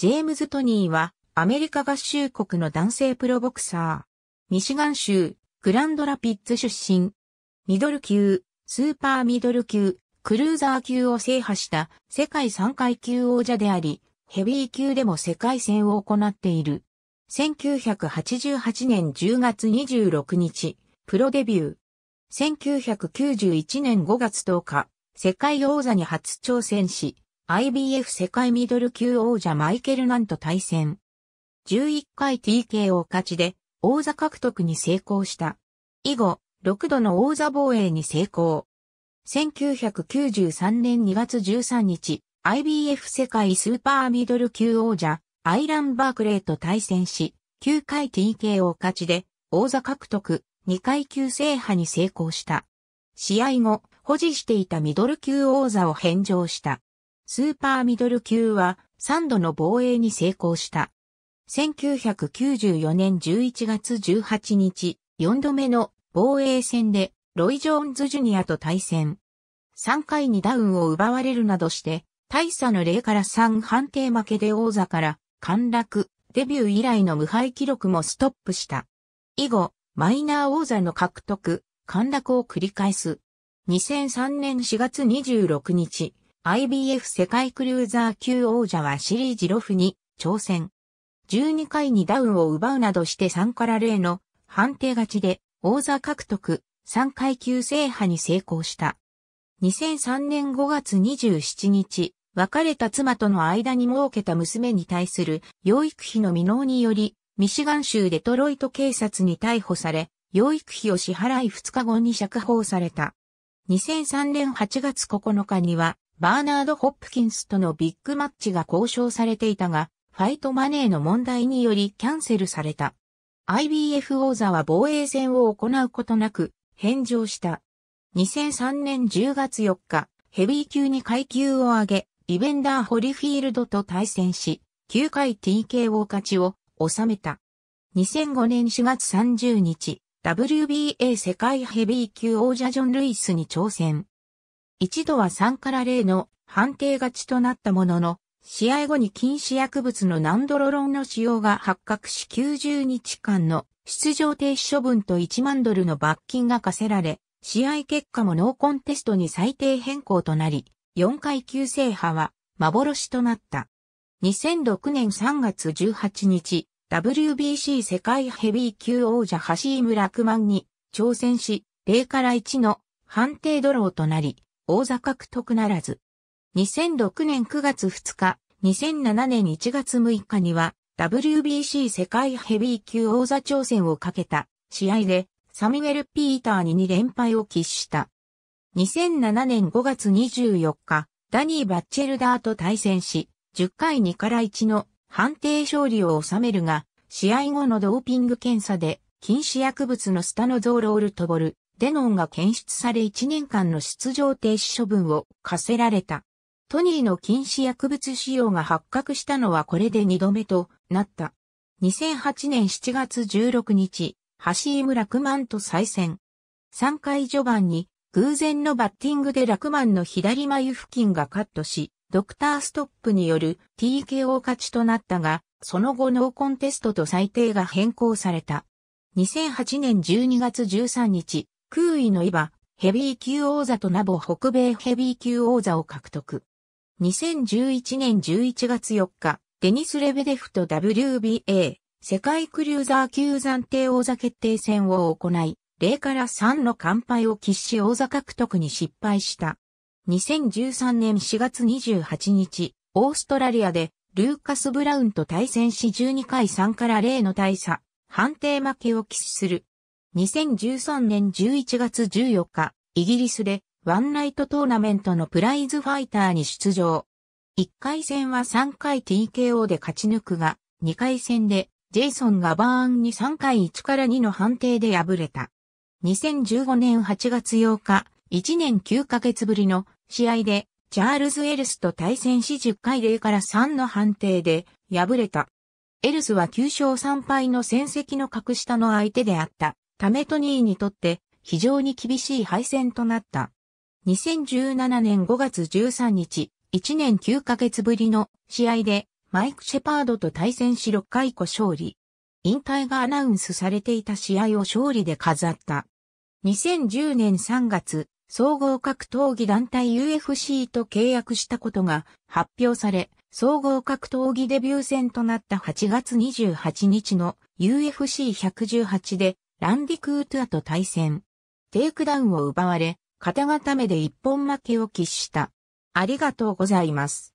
ジェームズ・トニーは、アメリカ合衆国の男性プロボクサー。ミシガン州、グランドラピッツ出身。ミドル級、スーパーミドル級、クルーザー級を制覇した世界3階級王者であり、ヘビー級でも世界戦を行っている。1988年10月26日、プロデビュー。1991年5月10日、世界王座に初挑戦し、IBF 世界ミドル級王者マイケル・ナンと対戦。11回 TKO 勝ちで王座獲得に成功した。以後、6度の王座防衛に成功。1993年2月13日、IBF 世界スーパーミドル級王者、アイラン・バークレーと対戦し、9回 TKO 勝ちで王座獲得、2階級制覇に成功した。試合後、保持していたミドル級王座を返上した。スーパーミドル級は3度の防衛に成功した。1994年11月18日、4度目の防衛戦でロイ・ジョーンズ・ジュニアと対戦。3回にダウンを奪われるなどして、大差の0から3判定負けで王座から陥落、デビュー以来の無敗記録もストップした。以後、マイナー王座の獲得、陥落を繰り返す。2003年4月26日、IBF 世界クルーザー級王者はシリージロフに挑戦。12回にダウンを奪うなどして3から0の判定勝ちで王座獲得3階級制覇に成功した。2003年5月27日、別れた妻との間に設けた娘に対する養育費の未納により、ミシガン州デトロイト警察に逮捕され、養育費を支払い2日後に釈放された。2003年8月9日には、バーナード・ホップキンスとのビッグマッチが交渉されていたが、ファイトマネーの問題によりキャンセルされた。IBF 王座は防衛戦を行うことなく、返上した。2003年10月4日、ヘビー級に階級を上げ、リベンダー・ホリフィールドと対戦し、9回 TKO 勝ちを収めた。2005年4月30日、WBA 世界ヘビー級王者ジョン・ルイスに挑戦。一度は3から0の判定勝ちとなったものの、試合後に禁止薬物のナンドロロンの使用が発覚し90日間の出場停止処分と1万ドルの罰金が課せられ、試合結果もノーコンテストに最低変更となり、4階級制覇は幻となった。2006年3月18日、WBC 世界ヘビー級王者ハシーム・ラクマンに挑戦し、0から1の判定ドローとなり、大座獲得ならず。2006年9月2日、2007年1月6日には、WBC 世界ヘビー級王座挑戦をかけた試合で、サミュエル・ピーターに2連敗を喫した。2007年5月24日、ダニー・バッチェルダーと対戦し、10回2から1の判定勝利を収めるが、試合後のドーピング検査で、禁止薬物のスタノゾーロールトボル、デノンが検出され1年間の出場停止処分を課せられた。トニーの禁止薬物使用が発覚したのはこれで2度目となった。2008年7月16日、ハシーム・ラクマンと再戦。3回序盤に偶然のバッティングでラクマンの左眉付近がカットし、ドクターストップによる TKO 勝ちとなったが、その後ノーコンテストと裁定が変更された。2008年12月13日、空位のイバ、ヘビー級王座とナボ北米ヘビー級王座を獲得。2011年11月4日、デニス・レベデフと WBA、世界クリューザー級暫定王座決定戦を行い、0から3の乾杯を喫し王座獲得に失敗した。2013年4月28日、オーストラリアで、ルーカス・ブラウンと対戦し12回3から0の大差、判定負けを喫する、2013年11月14日、イギリスでワンナイトトーナメントのプライズファイターに出場。1回戦は3回 TKO で勝ち抜くが、2回戦でジェイソンがバーンに3回1から2の判定で敗れた。2015年8月8日、1年9ヶ月ぶりの試合で、チャールズ・エルスと対戦し10回0から3の判定で敗れた。エルスは9勝3敗の戦績の格下の相手であった。ためトニーにとって非常に厳しい敗戦となった。2017年5月13日、1年9ヶ月ぶりの試合でマイク・シェパードと対戦し6回5勝利。引退がアナウンスされていた試合を勝利で飾った。2010年3月、総合格闘技団体 UFC と契約したことが発表され、総合格闘技デビュー戦となった8月28日の UFC118 でランディ・クートゥアと対戦。テイクダウンを奪われ、肩固めで一本負けを喫した。ありがとうございます。